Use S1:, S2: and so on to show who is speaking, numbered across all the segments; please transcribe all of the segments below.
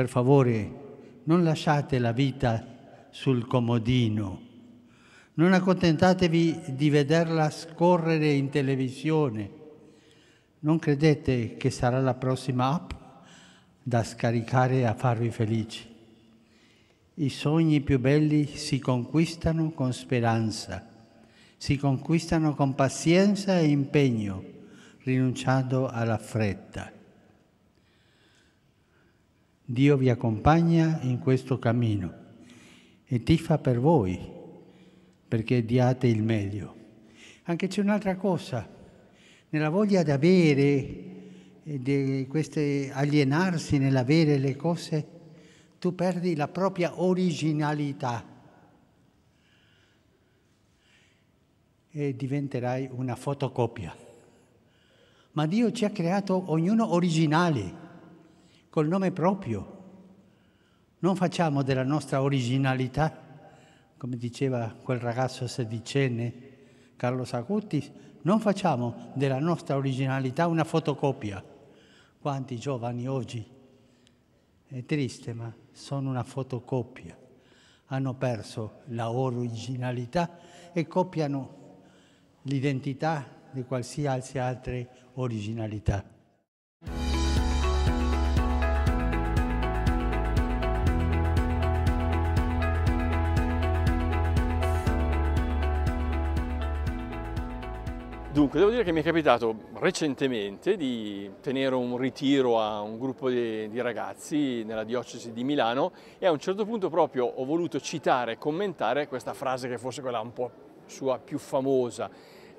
S1: per favore, non lasciate la vita sul comodino, non accontentatevi di vederla scorrere in televisione, non credete che sarà la prossima app da scaricare a farvi felici. I sogni più belli si conquistano con speranza, si conquistano con pazienza e impegno, rinunciando alla fretta. Dio vi accompagna in questo cammino e tifa per voi perché diate il meglio. Anche c'è un'altra cosa, nella voglia di avere, di queste, alienarsi nell'avere le cose, tu perdi la propria originalità e diventerai una fotocopia. Ma Dio ci ha creato ognuno originale col nome proprio. Non facciamo della nostra originalità, come diceva quel ragazzo sedicenne, Carlo Sacutti, non facciamo della nostra originalità una fotocopia. Quanti giovani oggi, è triste, ma sono una fotocopia. Hanno perso la originalità e copiano l'identità di qualsiasi altra originalità.
S2: Dunque, devo dire che mi è capitato recentemente di tenere un ritiro a un gruppo di, di, ragazzi nella diocesi di Milano e a un certo punto proprio ho voluto citare e commentare questa frase che forse quella un po' sua più famosa.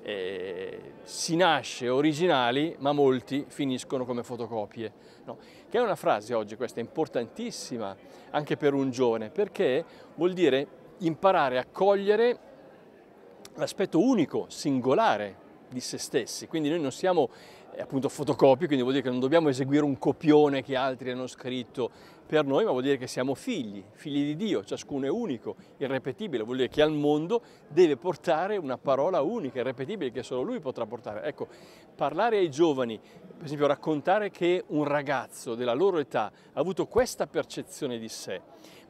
S2: Eh, si nasce originali ma molti finiscono come fotocopie. No? Che è una frase oggi questa importantissima anche per un giovane perché vuol dire imparare a cogliere l'aspetto unico, singolare di se stessi, quindi noi non siamo eh, appunto fotocopie, quindi vuol dire che non dobbiamo eseguire un copione che altri hanno scritto per noi, ma vuol dire che siamo figli, figli di Dio, ciascuno è unico, irrepetibile, vuol dire che al mondo deve portare una parola unica, irrepetibile, che solo lui potrà portare. Ecco, parlare ai giovani, per esempio raccontare che un ragazzo della loro età ha avuto questa percezione di sé,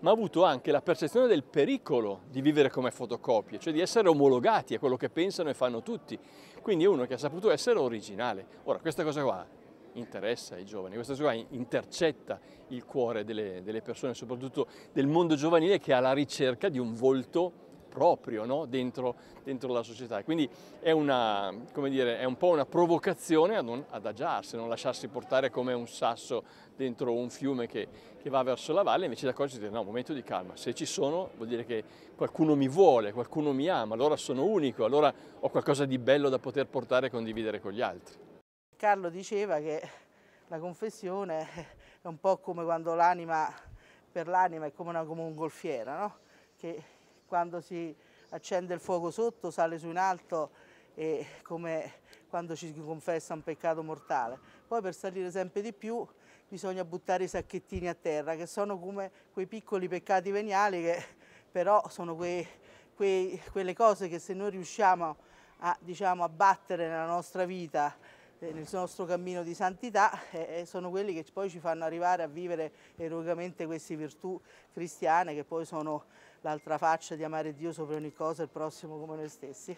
S2: ma ha avuto anche la percezione del pericolo di vivere come fotocopie, cioè di essere omologati a quello che pensano e fanno tutti. Quindi è uno che ha saputo essere originale. Ora, questa cosa qua interessa i giovani, questa cosa qua intercetta il cuore delle, delle persone, soprattutto del mondo giovanile che è alla ricerca di un volto proprio no? dentro, dentro, la società. Quindi è, una, dire, è, un po' una provocazione a non adagiarsi, non lasciarsi portare come un sasso dentro un fiume che, che va verso la valle, invece di accorgersi no, momento di calma, se ci sono vuol dire che qualcuno mi vuole, qualcuno mi ama, allora sono unico, allora ho qualcosa di bello da poter portare e condividere con gli altri.
S3: Carlo diceva che la confessione è un po' come quando l'anima per l'anima è come, una, come un golfiera, no? che quando si accende il fuoco sotto sale su in alto e come quando ci si confessa un peccato mortale. Poi per salire sempre di più bisogna buttare i sacchettini a terra che sono come quei piccoli peccati veniali che però sono quei, quei, quelle cose che se noi riusciamo a diciamo, battere nella nostra vita eh, nel nostro cammino di santità eh, eh, sono quelli che poi ci fanno arrivare a vivere eroicamente queste virtù cristiane che poi sono l'altra faccia di amare Dio sopra ogni cosa e il prossimo come noi stessi.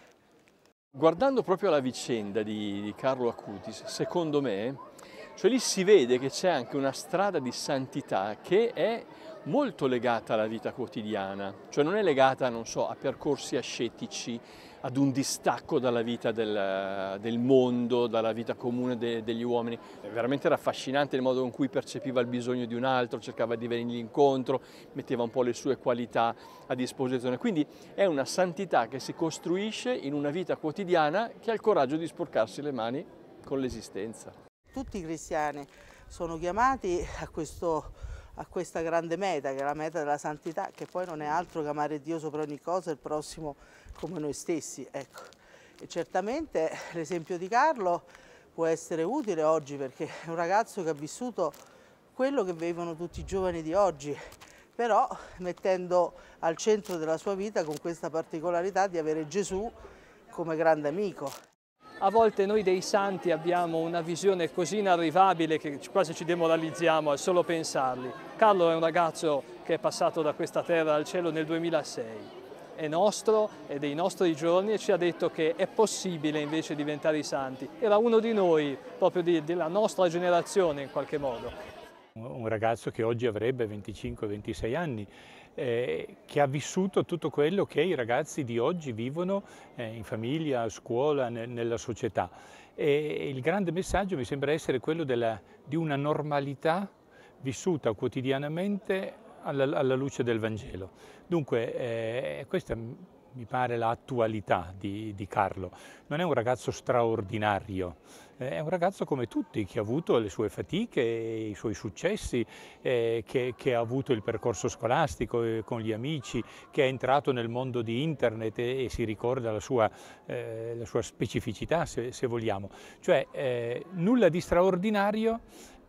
S2: Guardando proprio la vicenda di, di Carlo Acutis, secondo me, cioè lì si vede che c'è anche una strada di santità che è molto legata alla vita quotidiana, cioè non è legata, non so, a percorsi ascetici, ad un distacco dalla vita del, del mondo, dalla vita comune de, degli uomini. Veramente era affascinante il modo in cui percepiva il bisogno di un altro, cercava di venirgli incontro, metteva un po' le sue qualità a disposizione. Quindi è una santità che si costruisce in una vita quotidiana che ha il coraggio di sporcarsi le mani con l'esistenza.
S3: Tutti i cristiani sono chiamati a questo a questa grande meta, che è la meta della santità, che poi non è altro che amare Dio sopra ogni cosa e il prossimo come noi stessi. Ecco. E certamente l'esempio di Carlo può essere utile oggi perché è un ragazzo che ha vissuto quello che vivono tutti i giovani di oggi, però mettendo al centro della sua vita con questa particolarità di avere Gesù come grande amico.
S4: A volte noi dei santi abbiamo una visione così inarrivabile che quasi ci demoralizziamo al solo pensarli. Carlo è un ragazzo che è passato da questa terra al cielo nel 2006 è nostro, è dei nostri giorni e ci ha detto che è possibile invece diventare i santi. Era uno di noi, proprio di, della nostra generazione in qualche modo.
S5: Un ragazzo che oggi avrebbe 25-26 anni, eh, che ha vissuto tutto quello che i ragazzi di oggi vivono eh, in famiglia, a scuola, ne, nella società. E il grande messaggio mi sembra essere quello della, di una normalità vissuta quotidianamente alla, alla luce del Vangelo. Dunque eh, questa mi pare, l'attualità di, di Carlo. Non è un ragazzo straordinario, eh, è un ragazzo come tutti che ha avuto le sue fatiche, i suoi successi, eh, che, che, ha avuto il percorso scolastico eh, con gli amici, che è entrato nel mondo di internet e, e si ricorda la sua, eh, la sua specificità, se, se, vogliamo. Cioè, eh, nulla di straordinario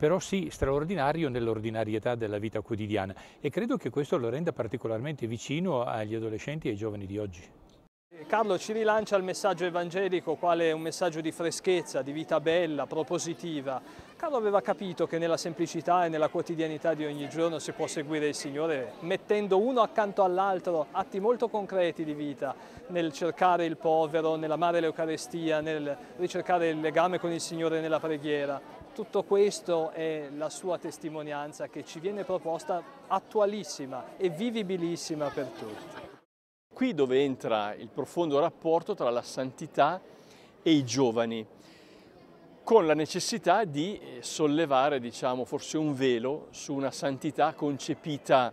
S5: però sì straordinario nell'ordinarietà della vita quotidiana e credo che questo lo renda particolarmente vicino agli adolescenti e ai giovani di oggi.
S4: Carlo ci rilancia il messaggio evangelico quale un messaggio di freschezza, di vita bella, propositiva. Carlo aveva capito che nella semplicità e nella quotidianità di ogni giorno si può seguire il Signore mettendo uno accanto all'altro atti molto concreti di vita, nel cercare il povero, nell'amare l'Eucarestia, nel ricercare il legame con il Signore nella preghiera. Tutto questo è la sua testimonianza che ci viene proposta attualissima e vivibilissima
S2: per tutti. Qui dove entra il profondo rapporto tra la santità e i giovani con la necessità di eh, sollevare, diciamo, forse un velo su una santità concepita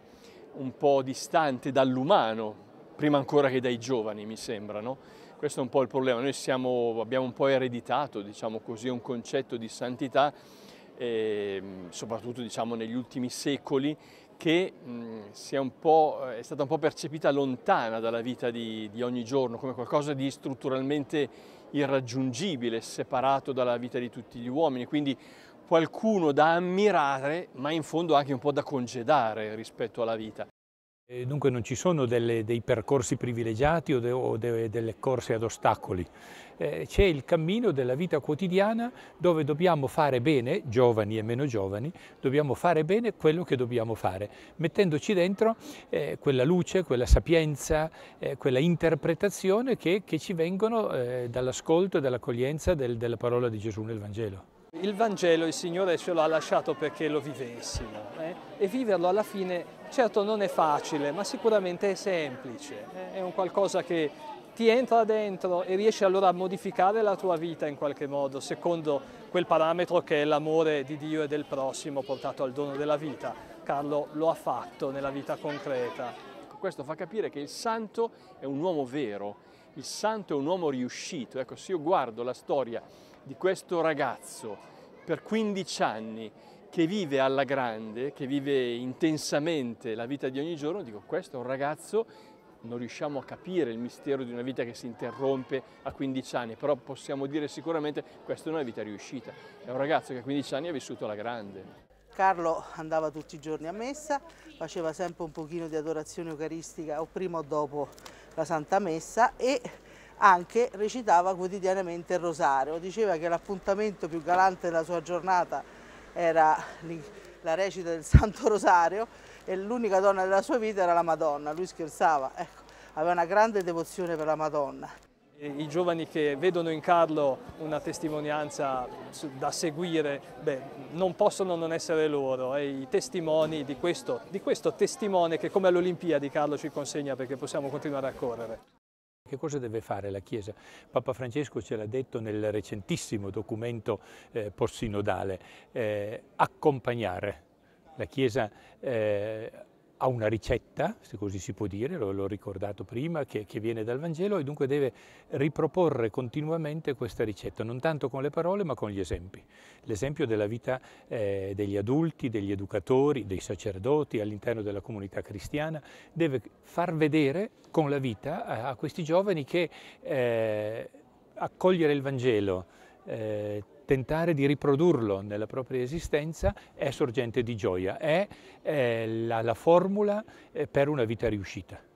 S2: un po' distante dall'umano, prima ancora che dai giovani, mi sembra, no? Questo è un po' il problema. Noi siamo, abbiamo un po' ereditato, diciamo così, un concetto di santità, eh, soprattutto diciamo, negli ultimi secoli, che mh, è, eh, è, stata un po' percepita lontana dalla vita di, di ogni giorno, come qualcosa di strutturalmente irraggiungibile, separato dalla vita di tutti gli uomini, quindi qualcuno da ammirare, ma in fondo anche un po' da congedare rispetto alla vita.
S5: Dunque non ci sono delle, dei percorsi privilegiati o, de, o de, delle corse ad ostacoli, eh, c'è il cammino della vita quotidiana dove dobbiamo fare bene, giovani e meno giovani, dobbiamo fare bene quello che dobbiamo fare, mettendoci dentro eh, quella luce, quella sapienza, eh, quella interpretazione che, che ci vengono eh, dall'ascolto e dall'accoglienza del, della parola di Gesù nel Vangelo.
S4: Il Vangelo il Signore ce l'ha lasciato perché lo vivessimo eh? e viverlo alla fine certo non è facile ma sicuramente è semplice, eh? è un qualcosa che ti entra dentro e riesci allora a modificare la tua vita in qualche modo secondo quel parametro che è l'amore di Dio e del prossimo
S2: portato al dono della vita. Carlo lo ha fatto nella vita concreta. Questo fa capire che il santo è un uomo vero, il santo è un uomo riuscito. Ecco, se io guardo la storia di questo ragazzo per 15 anni che vive alla grande, che vive intensamente la vita di ogni giorno, dico questo è un ragazzo, non riusciamo a capire il mistero di una vita che si interrompe a 15 anni, però possiamo dire sicuramente questa è una vita riuscita, è un ragazzo che a 15 anni ha vissuto alla grande.
S3: Carlo andava tutti i giorni a messa, faceva sempre un pochino di adorazione eucaristica o prima o dopo la Santa Messa e anche recitava quotidianamente il rosario. Diceva che l'appuntamento più galante della sua giornata era la recita del Santo Rosario e l'unica donna della sua vita era la Madonna. Lui scherzava, ecco, aveva una grande devozione per la Madonna.
S4: I giovani che vedono in Carlo una testimonianza da seguire, beh, non possono non essere loro, e i testimoni di questo, di questo testimone che come all'Olimpiadi Carlo ci consegna perché possiamo continuare a correre.
S5: Che cosa deve fare la Chiesa? Papa Francesco ce l'ha detto nel recentissimo documento eh, post-sinodale, eh, accompagnare. La Chiesa eh, ha una ricetta, se così si può dire, l'ho ricordato prima, che, che, viene dal Vangelo e dunque deve riproporre continuamente questa ricetta, non tanto con le parole ma con gli esempi. L'esempio della vita eh, degli adulti, degli educatori, dei sacerdoti all'interno della comunità cristiana, deve far vedere con la vita a, a questi giovani che eh, accogliere il Vangelo, eh, tentare di riprodurlo nella propria esistenza è sorgente di gioia, è, è la, la formula eh, per una vita riuscita.